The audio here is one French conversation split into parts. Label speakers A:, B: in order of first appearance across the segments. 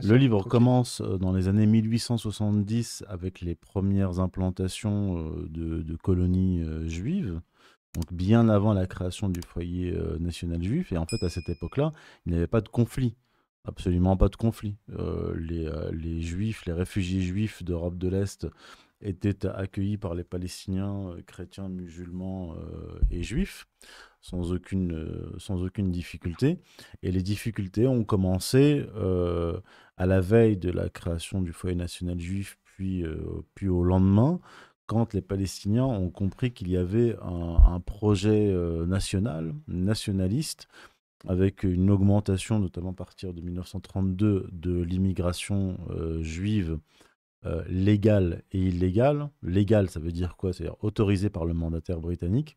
A: Le livre
B: commence euh, dans les années 1870 avec les premières implantations euh, de, colonies euh, juives, donc bien avant la création du foyer national juif. Et en fait, à cette époque-là, il n'y avait pas de conflit, absolument pas de conflit. les, juifs, les réfugiés juifs d'Europe de l'Est étaient accueillis par les Palestiniens, chrétiens, musulmans et juifs sans aucune, sans aucune difficulté. Et les difficultés ont commencé à la veille de la création du foyer national juif, euh, puis, au lendemain, quand les Palestiniens ont compris qu'il y avait un, projet euh, national, nationaliste, avec une augmentation, notamment à partir de 1932, de l'immigration euh, juive légale et illégale. Légale, ça veut dire quoi C'est-à-dire autorisée par le mandataire britannique.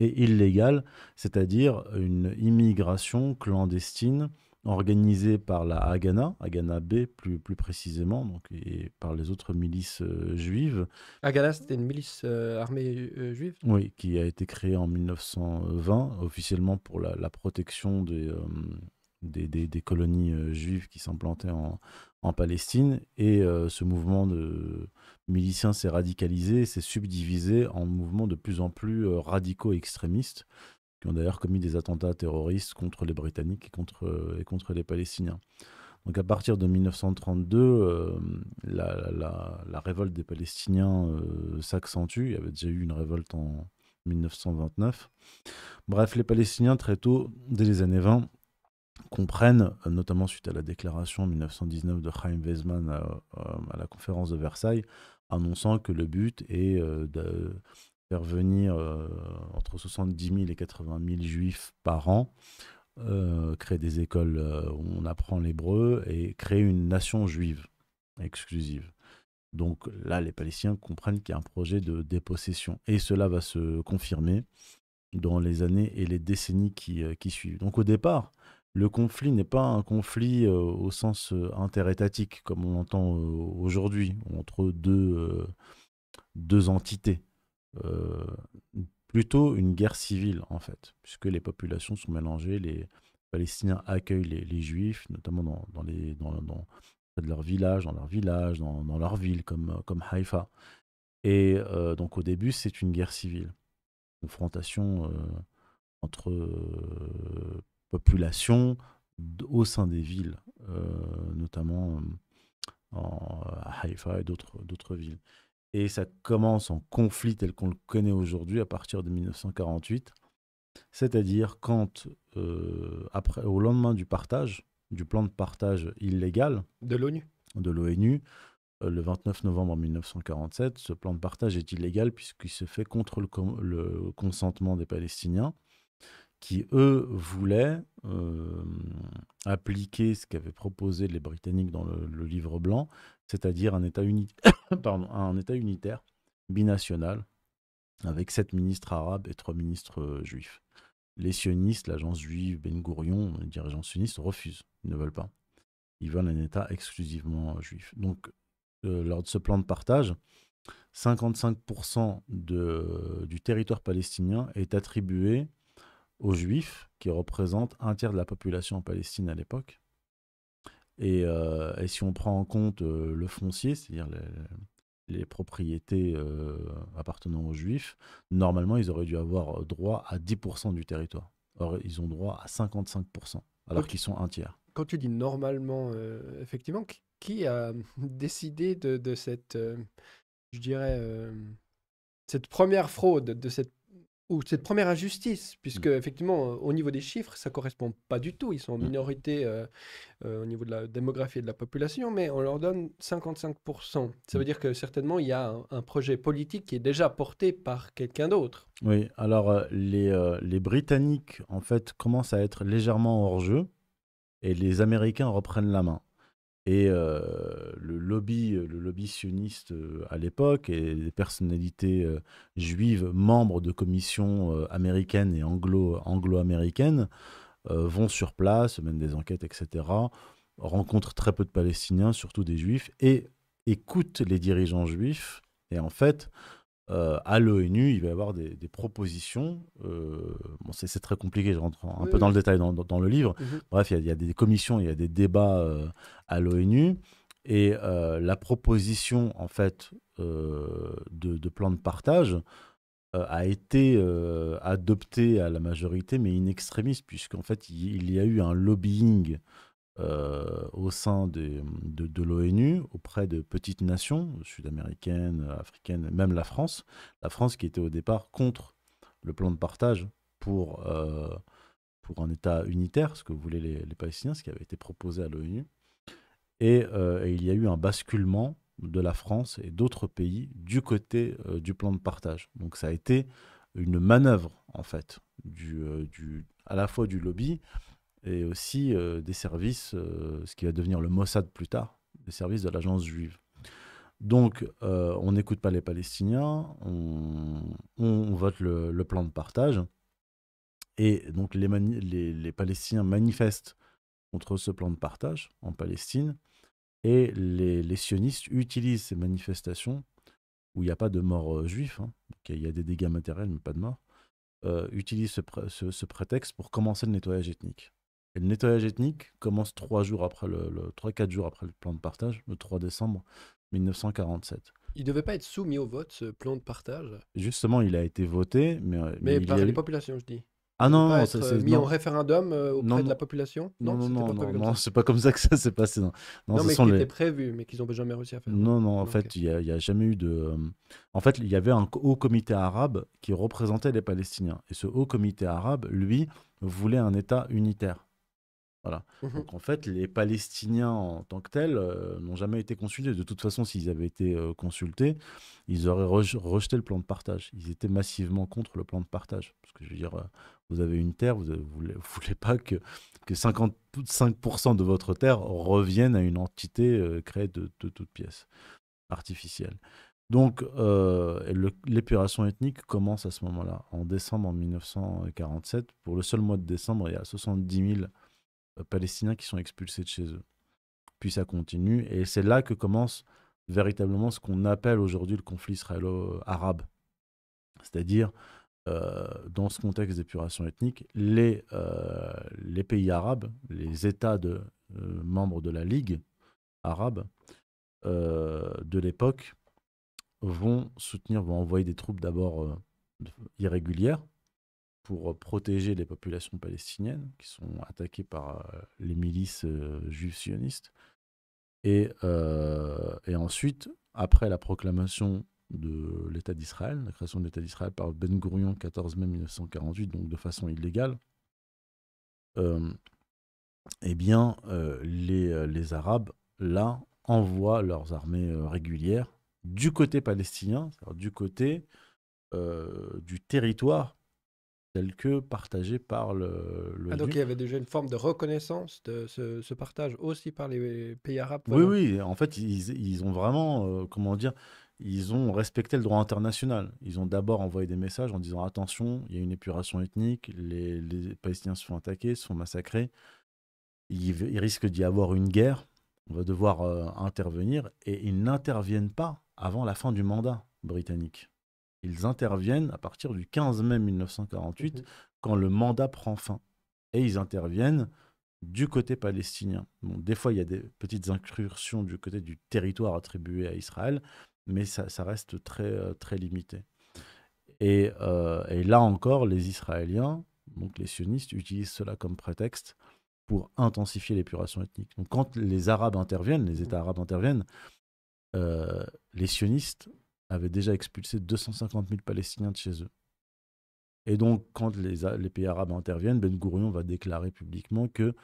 B: Et illégale, c'est-à-dire une immigration clandestine Organisé par la Haganah, Haganah B plus, plus précisément, donc, et par les autres milices euh, juives. Haganah, c'était une
A: milice euh, armée euh, juive
B: Oui, qui a été créée en 1920, officiellement pour la, protection des, des, des, des, colonies juives qui s'implantaient en, en Palestine. Et ce mouvement de miliciens s'est radicalisé, s'est subdivisé en mouvements de plus en plus radicaux et extrémistes ont d'ailleurs commis des attentats terroristes contre les Britanniques et contre, euh, les Palestiniens. Donc à partir de 1932, euh, la, révolte des Palestiniens euh, s'accentue. Il y avait déjà eu une révolte en 1929. Bref, les Palestiniens, très tôt, dès les années 20, comprennent, notamment suite à la déclaration en 1919 de Chaim Weizmann à la conférence de Versailles, annonçant que le but est de faire venir euh, entre 70 000 et 80 000 juifs par an, euh, créer des écoles euh, où on apprend l'hébreu et créer une nation juive exclusive. Donc là, les Palestiniens comprennent qu'il y a un projet de dépossession. Et cela va se confirmer dans les années et les décennies qui, qui suivent. Donc au départ, le conflit n'est pas un conflit au sens interétatique, comme on l'entend aujourd'hui, entre deux, deux entités. Euh, plutôt une guerre civile, en fait, puisque les populations sont mélangées, les Palestiniens accueillent les, Juifs, notamment dans, dans les, dans, dans, leur village, dans leur village, dans, dans leur ville, comme, comme Haïfa. Et euh, donc au début, c'est une guerre civile, confrontation euh, entre populations au sein des villes, notamment en, à Haïfa et d'autres villes. Et ça commence en conflit tel qu'on le connaît aujourd'hui à partir de 1948, c'est-à-dire quand, euh, au lendemain du partage, du plan de partage illégal de l'ONU, de euh, le 29 novembre 1947, ce plan de partage est illégal puisqu'il se fait contre le, consentement des Palestiniens qui, eux, voulaient euh, appliquer ce qu'avaient proposé les Britanniques dans le livre blanc, c'est-à-dire un, État un État unitaire, binational, avec sept ministres arabes et trois ministres euh, juifs. Les sionistes, l'agence juive Ben Gurion, les dirigeants sionistes refusent, ils ne veulent pas. Ils veulent un État exclusivement euh, juif. Donc, euh, lors de ce plan de partage, 55% de, du territoire palestinien est attribué aux juifs, qui représentent un tiers de la population en Palestine à l'époque, euh, et, si on prend en compte euh, le foncier, c'est-à-dire les, propriétés euh, appartenant aux juifs, normalement, ils auraient dû avoir droit à 10% du territoire. Or, ils ont droit à 55%, alors qu'ils sont un tiers.
A: Quand tu dis normalement, effectivement, qui a décidé de, de cette, je dirais, cette première fraude, de cette ou cette première injustice, puisque mmh. effectivement, au niveau des chiffres, ça ne correspond pas du tout. Ils sont en mmh. minorité euh, euh, au niveau de la démographie et de la population, mais on leur donne 55%. Ça veut mmh. dire que certainement, il y a un, projet politique qui est déjà porté par quelqu'un d'autre.
B: Oui, alors euh, les, les Britanniques, en fait, commencent à être légèrement hors jeu, et les Américains reprennent la main. Et euh, le, lobby, euh, le lobby sioniste euh, à l'époque et les personnalités juives membres de commissions américaines et anglo, anglo-américaines vont sur place, mènent des enquêtes, etc., rencontrent très peu de Palestiniens, surtout des Juifs, et écoutent les dirigeants juifs. Et en fait, euh, à l'ONU, il va y avoir des, propositions. Euh, bon, c'est très compliqué, je rentre un peu dans le détail dans, le livre. Mhm. Bref, il y, a, des commissions, il y a des débats euh, à l'ONU. Et la proposition, en fait, de, plan de partage a été adoptée à la majorité, mais in extremis, puisqu'en fait, il, y a eu un lobbying euh, au sein de, de l'ONU auprès de petites nations sud-américaines, africaines, même la France. La France qui était au départ contre le plan de partage pour, euh, pour un État unitaire, ce que voulaient les, les Palestiniens, ce qui avait été proposé à l'ONU. Et, euh, il y a eu un basculement de la France et d'autres pays du côté du plan de partage. Donc ça a été une manœuvre, en fait, du, du, à la fois du lobby, et aussi euh, des services, euh, ce qui va devenir le Mossad plus tard, des services de l'agence juive. Donc, euh, on n'écoute pas les Palestiniens, on, vote le, plan de partage, et donc les, les, Palestiniens manifestent contre ce plan de partage en Palestine, et les, sionistes utilisent ces manifestations où il n'y a pas de mort juifs, hein, il y a des dégâts matériels mais pas de mort, utilisent ce prétexte pour commencer le nettoyage ethnique. Et le nettoyage ethnique commence trois jours après le, 3-4 jours après le plan de partage, le 3 décembre 1947.
A: Il ne devait pas être soumis au vote, ce plan de partage
B: Justement, il a été voté, mais... Euh, mais, par les populations, je dis. Ah non, euh, non c'est mis en
A: référendum euh, auprès de la population. Non, non, non, non,
B: c'est pas comme ça que ça s'est passé. Non, non, mais qui était
A: prévu, mais qu'ils n'ont jamais réussi à
B: faire. Non, non, en fait, il n'y a, jamais eu de. En fait, il y avait un haut comité arabe qui représentait les Palestiniens, et ce haut comité arabe, lui, voulait un État unitaire. Voilà. Mmh Donc en fait, les Palestiniens en tant que tels euh, n'ont jamais été consultés. De toute façon, s'ils avaient été euh, consultés, ils auraient rejeté le plan de partage. Ils étaient massivement contre le plan de partage. Parce que je veux dire, euh, vous avez une terre, vous ne voulez, pas que, que 55% de votre terre revienne à une entité créée de, de toutes pièces artificielle Donc l'épuration ethnique commence à ce moment-là, en décembre 1947. Pour le seul mois de décembre, il y a 70 000 euh, palestiniens qui sont expulsés de chez eux. Puis ça continue, et c'est là que commence véritablement ce qu'on appelle aujourd'hui le conflit israélo-arabe. C'est-à-dire, euh, dans ce contexte d'épuration ethnique, les, euh, pays arabes, les États membres de la Ligue arabe de l'époque, vont soutenir, vont envoyer des troupes d'abord irrégulières, pour euh, protéger les populations palestiniennes qui sont attaquées par euh, les milices euh, juives sionistes. Et, ensuite, après la proclamation de l'État d'Israël, la création de l'État d'Israël par Ben Gurion 14 mai 1948, donc de façon illégale, eh bien, les, Arabes, là, envoient leurs armées régulières du côté palestinien, du côté du territoire tel que partagé par le. Ah, donc il
A: y avait déjà une forme de reconnaissance de ce, partage aussi par les pays arabes. Oui,
B: oui, en fait, ils, ont vraiment, euh, comment dire, ils ont respecté le droit international. Ils ont d'abord envoyé des messages en disant attention, il y a une épuration ethnique, les, Palestiniens se font attaquer, se font massacrer, il, risque d'y avoir une guerre, on va devoir euh, intervenir, et ils n'interviennent pas avant la fin du mandat britannique. Ils interviennent à partir du 15 mai 1948, mmh quand le mandat prend fin. Et ils interviennent du côté palestinien. des fois, il y a des petites incursions du côté du territoire attribué à Israël, mais ça, reste très, euh, très limité. Euh, et, là encore, les Israéliens, donc les sionistes, utilisent cela comme prétexte pour intensifier l'épuration ethnique. Donc quand les Arabes interviennent, les États mmh. arabes interviennent, euh, les sionistes avait déjà expulsé 250 000 Palestiniens de chez eux. Et donc, quand les, pays arabes interviennent, Ben Gurion va déclarer publiquement que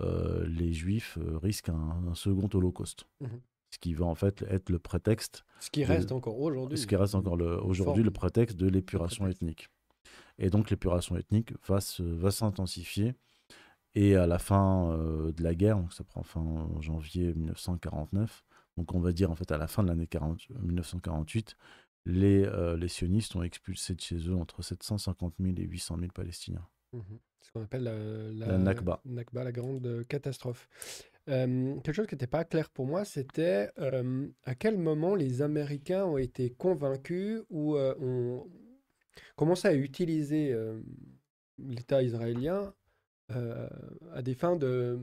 B: euh, les Juifs euh, risquent un, second holocauste. Mhm. Ce qui va en fait être le prétexte. Ce qui reste encore aujourd'hui. Ce qui reste encore aujourd'hui le prétexte de l'épuration ethnique. Et donc l'épuration ethnique va s'intensifier et à la fin euh, de la guerre, ça prend fin en euh, janvier 1949, donc on va dire en fait à la fin de l'année 1948, euh, les, les, sionistes ont expulsé de chez eux entre 750 000 et 800 000 Palestiniens.
A: Mhm. Ce qu'on appelle la, Nakba. la grande catastrophe. quelque chose qui n'était pas clair pour moi, c'était à quel moment les Américains ont été convaincus ou ont commencé à utiliser l'État israélien euh, à des fins de,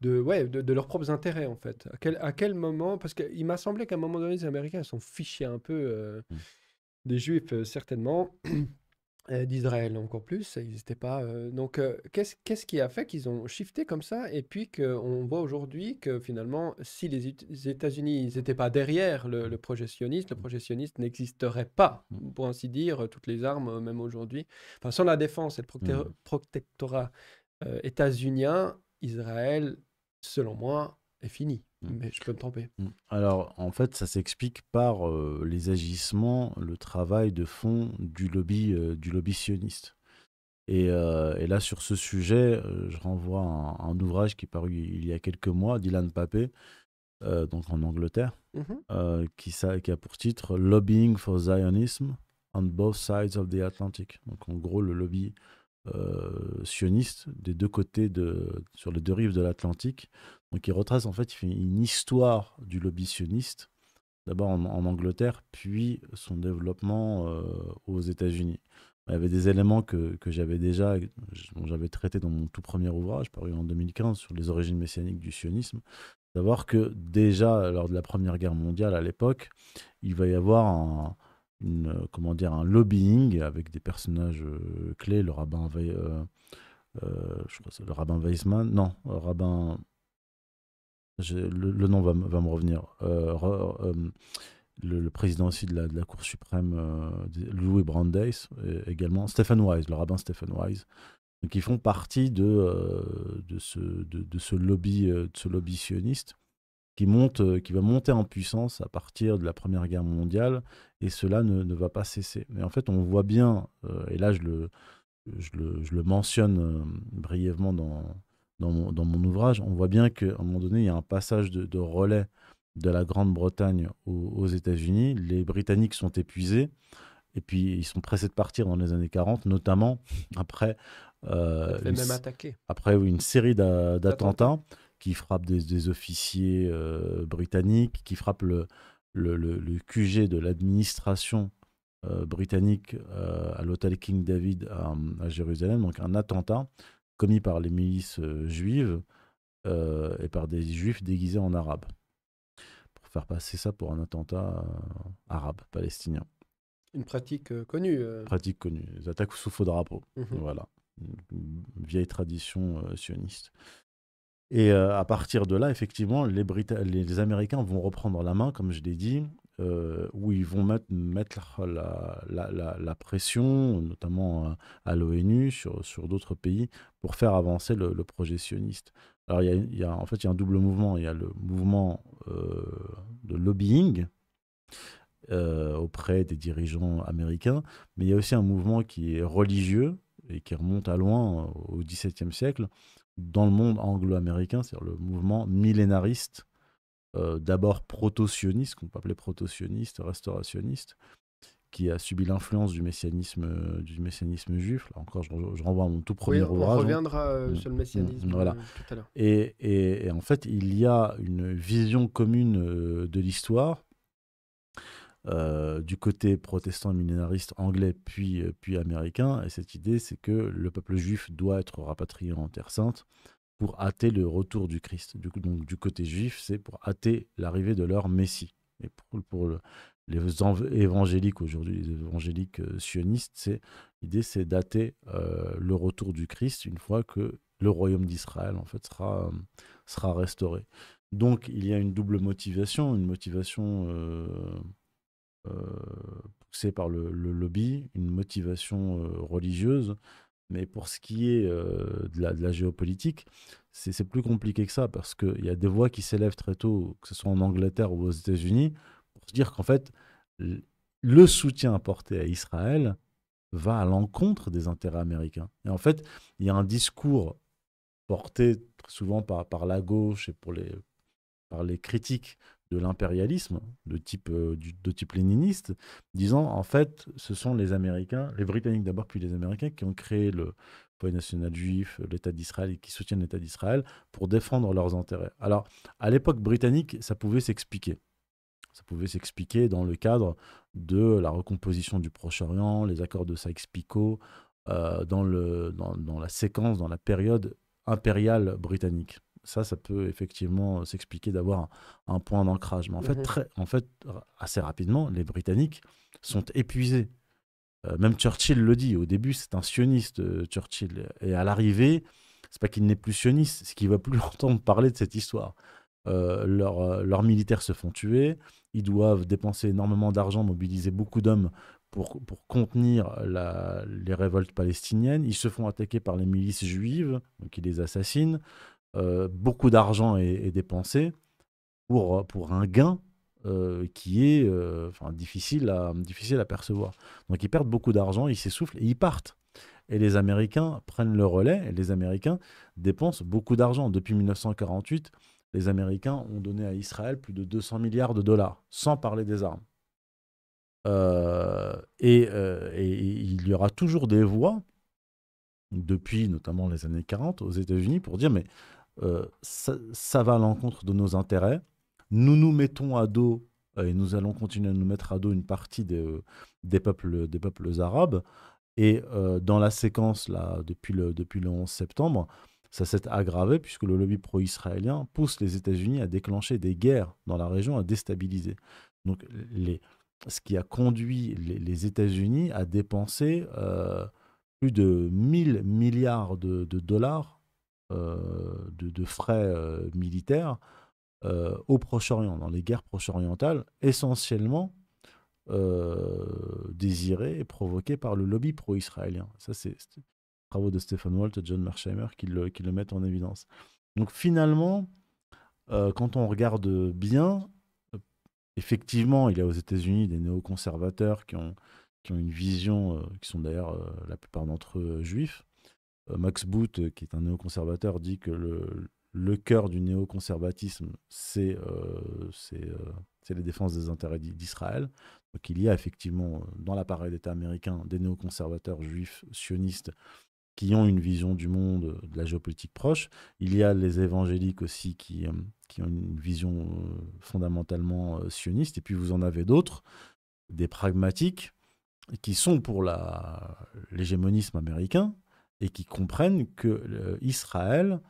A: de, ouais, de, leurs propres intérêts, en fait. À quel, moment Parce qu'il m'a semblé qu'à un moment donné, les Américains sont fichés un peu euh, mmh. des Juifs, euh, certainement. Euh, d'Israël encore plus, ils n'existait pas. Euh, donc, euh, qu'est-ce qui a fait qu'ils ont shifté comme ça Et puis qu'on voit aujourd'hui que finalement, si les États-Unis n'étaient pas derrière le, projectionnisme, le projet n'existerait pas, mm. pour ainsi dire, toutes les armes, même aujourd'hui. Enfin, sans la défense et le mm. protectorat états-unien, Israël, selon moi, est fini. Mm. mais je peux me tromper.
B: Mm. Alors, en fait, ça s'explique par euh, les agissements, le travail de fond du lobby, euh, du lobby sioniste. Euh, et, là, sur ce sujet, je renvoie un, un, ouvrage qui est paru il y a quelques mois dylan Papé, donc en Angleterre, mm-hmm. qui, qui, a pour titre Lobbying for Zionism on both sides of the Atlantic. Donc, en gros, le lobby sioniste des deux côtés de, sur les deux rives de l'Atlantique donc il retrace en fait une histoire du lobby sioniste, d'abord en, Angleterre, puis son développement euh, aux États-Unis. Il y avait des éléments que, j'avais déjà, dont j'avais traité dans mon tout premier ouvrage, paru en 2015, sur les origines messianiques du sionisme. savoir que déjà, lors de la Première Guerre mondiale à l'époque, il va y avoir un, comment dire, un lobbying avec des personnages euh, clés, le rabbin, euh, euh le rabbin Weissman, non, le rabbin le, nom va, me revenir. Euh, euh, le, président aussi de la, de la Cour suprême, euh, Louis Brandeis, également, Stephen Wise, le rabbin Stephen Wise. qui font partie de, de, ce, de, ce lobby, de ce lobby sioniste qui, monte, qui va monter en puissance à partir de la Première Guerre mondiale, et cela ne, va pas cesser. Mais en fait, on voit bien, et là je le, je le mentionne brièvement dans, dans mon, ouvrage, on voit bien qu'à un moment donné, il y a un passage de, relais de la Grande-Bretagne aux, États-Unis. Les Britanniques sont épuisés et puis ils sont pressés de partir dans les années 40, notamment après, une, euh, après une série d'attentats qui frappent des, officiers euh, britanniques, qui frappent le, QG de l'administration euh, britannique à l'hôtel King David à, à, Jérusalem, donc un attentat commis par les milices juives et par des juifs déguisés en arabes. Pour faire passer ça pour un attentat arabe, palestinien.
A: Une pratique connue.
B: Pratique connue, les attaques sous faux drapeau. Mmh voilà. Une vieille tradition sioniste. Et à partir de là, effectivement, les, les, Américains vont reprendre la main, comme je l'ai dit, euh, où ils vont mettre, la, pression, notamment euh, à, l'ONU, sur, d'autres pays, pour faire avancer le, le projet sioniste. Alors, il y, a, en fait, il y a un double mouvement. Il y a le mouvement euh, de lobbying auprès des dirigeants américains, mais il y a aussi un mouvement qui est religieux et qui remonte à loin, au XVIIe siècle, dans le monde anglo-américain, c'est-à-dire le mouvement millénariste euh, d'abord proto-sioniste, qu'on peut appeler proto-sioniste, restaurationniste, qui a subi l'influence du messianisme, euh, juif. Là encore, je, renvoie à mon tout premier oui, on hein. reviendra euh, mm, sur le mm, messianisme mm, voilà. Et, en fait, il y a une vision commune de l'histoire. du côté protestant millénariste anglais puis américain. Et cette idée, c'est que le peuple juif doit être rapatrié en Terre Sainte pour hâter le retour du Christ. Du, coup, donc, du côté juif, c'est pour hâter l'arrivée de leur Messie. Et pour, pour les évangéliques aujourd'hui, les évangéliques euh, sionistes, c'est l'idée, c'est dater euh, le retour du Christ une fois que le royaume d'Israël en fait sera sera restauré. Donc il y a une double motivation, une motivation euh, euh poussée par le, le, lobby, une motivation religieuse mais pour ce qui est de, la, géopolitique, c'est plus compliqué que ça parce qu'il y a des voix qui s'élèvent très tôt, que ce soit en Angleterre ou aux États-Unis, pour se dire qu'en fait, le soutien apporté à Israël va à l'encontre des intérêts américains. Et en fait, il y a un discours porté très souvent par, par la gauche et pour les, par les critiques de l'impérialisme de type, euh, de type léniniste, disant en fait ce sont les Américains, les Britanniques d'abord puis les Américains qui ont créé le foyer national juif, l'État d'Israël et qui soutiennent l'État d'Israël pour défendre leurs intérêts. Alors à l'époque britannique, ça pouvait s'expliquer. Ça pouvait s'expliquer dans le cadre de la recomposition du Proche-Orient, les accords de Sykes-Picot, euh, dans, dans la séquence, dans la période impériale britannique ça, ça peut effectivement euh, s'expliquer d'avoir un, point d'ancrage. Mais en, fait, mhm. en fait, assez rapidement, les Britanniques sont épuisés. Euh, même Churchill le dit, au début, c'est un sioniste, euh, Churchill. Et à l'arrivée, c'est pas qu'il n'est plus sioniste, c'est qu'il va plus entendre parler de cette histoire. leurs, militaires se font tuer, ils doivent dépenser énormément d'argent, mobiliser beaucoup d'hommes pour, contenir les révoltes palestiniennes. Ils se font attaquer par les milices juives, qui les assassinent. Euh, beaucoup d'argent est, dépensé pour, pour un gain euh, qui est euh, difficile, à, difficile à percevoir. Donc ils perdent beaucoup d'argent, ils s'essoufflent et ils partent. Et les Américains prennent le relais et les Américains dépensent beaucoup d'argent. Depuis 1948, les Américains ont donné à Israël plus de 200 milliards de dollars, sans parler des armes. et, et, il y aura toujours des voix, depuis notamment les années 40 aux États-Unis, pour dire mais euh, ça, va à l'encontre de nos intérêts. Nous nous mettons à dos, euh, et nous allons continuer à nous mettre à dos une partie des, euh, des peuples, des peuples arabes. Et dans la séquence, là, depuis le, depuis le 11 septembre, ça s'est aggravé puisque le lobby pro-israélien pousse les États-Unis à déclencher des guerres dans la région, à déstabiliser. Donc, les, ce qui a conduit les, les États-Unis à dépenser plus de 1000 milliards de, de dollars euh, de, frais euh, militaires euh, au Proche-Orient, dans les guerres proche-orientales, essentiellement désirées et provoquées par le lobby pro-israélien. Ça, c'est travaux de Stephen Walt et John Mersheimer qui le, qui le mettent en évidence. Donc finalement, quand on regarde bien, effectivement, il y a aux États-Unis des néoconservateurs qui ont, qui ont une vision, qui sont d'ailleurs la plupart d'entre eux juifs, euh, Max Boot, euh, qui est un néoconservateur, dit que le, cœur du néoconservatisme, euh, c'est les défenses des intérêts d'Israël. Donc il y a effectivement dans l'appareil d'État américain des néoconservateurs juifs sionistes qui ont une vision du monde, de la géopolitique proche. Il y a les évangéliques aussi qui ont une vision fondamentalement sioniste. Et puis vous en avez d'autres, des pragmatiques, qui sont pour l'hégémonisme américain, et qui comprennent que euh, Israël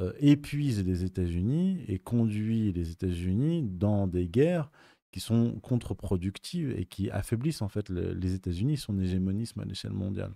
B: euh, épuise les États-Unis et conduit les États-Unis dans des guerres qui sont contre-productives et qui affaiblissent en fait les États-Unis, son hégémonisme à l'échelle mondiale.